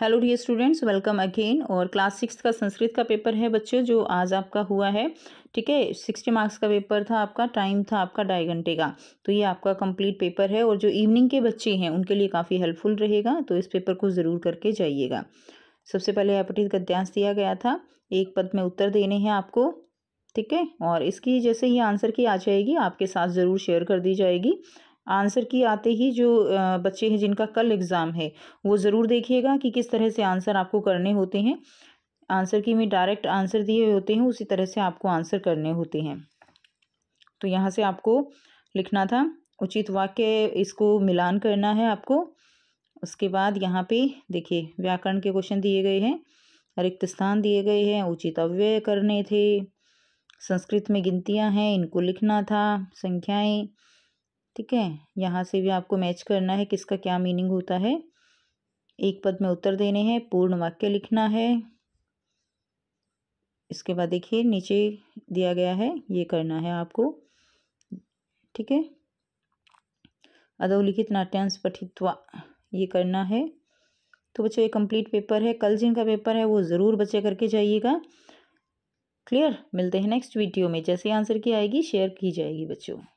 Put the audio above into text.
hello dear students welcome again और class six का संस्कृत का पेपर है बच्चों जो आज आपका हुआ है ठीक है सिक्सटी मार्क्स का पेपर था आपका टाइम था आपका ढाई घंटे का तो ये आपका कंप्लीट पेपर है और जो इवनिंग के बच्चे हैं उनके लिए काफ़ी हेल्पफुल रहेगा तो इस पेपर को ज़रूर करके जाइएगा सबसे पहले अपठित गद्यांश दिया गया था एक पद में उत्तर देने हैं आपको ठीक है और इसकी जैसे ही आंसर की आ जाएगी आपके साथ ज़रूर शेयर कर दी जाएगी आंसर की आते ही जो बच्चे हैं जिनका कल एग्ज़ाम है वो ज़रूर देखिएगा कि किस तरह से आंसर आपको करने होते हैं आंसर की में डायरेक्ट आंसर दिए होते हैं उसी तरह से आपको आंसर करने होते हैं तो यहाँ से आपको लिखना था उचित वाक्य इसको मिलान करना है आपको उसके बाद यहाँ पे देखिए व्याकरण के क्वेश्चन दिए गए हैं रिक्त स्थान दिए गए हैं उचित अव्यय करने थे संस्कृत में गिनतियाँ हैं इनको लिखना था संख्याएं ठीक है यहाँ से भी आपको मैच करना है किसका क्या मीनिंग होता है एक पद में उत्तर देने हैं पूर्ण वाक्य लिखना है इसके बाद देखिए नीचे दिया गया है ये करना है आपको ठीक है अधोलिखित नाट्यांश पठित्वा ये करना है तो बच्चों ये कंप्लीट पेपर है कल जिनका पेपर है वो ज़रूर बच्चे करके जाइएगा क्लियर मिलते हैं नेक्स्ट वीडियो में जैसे आंसर की आएगी शेयर की जाएगी बच्चों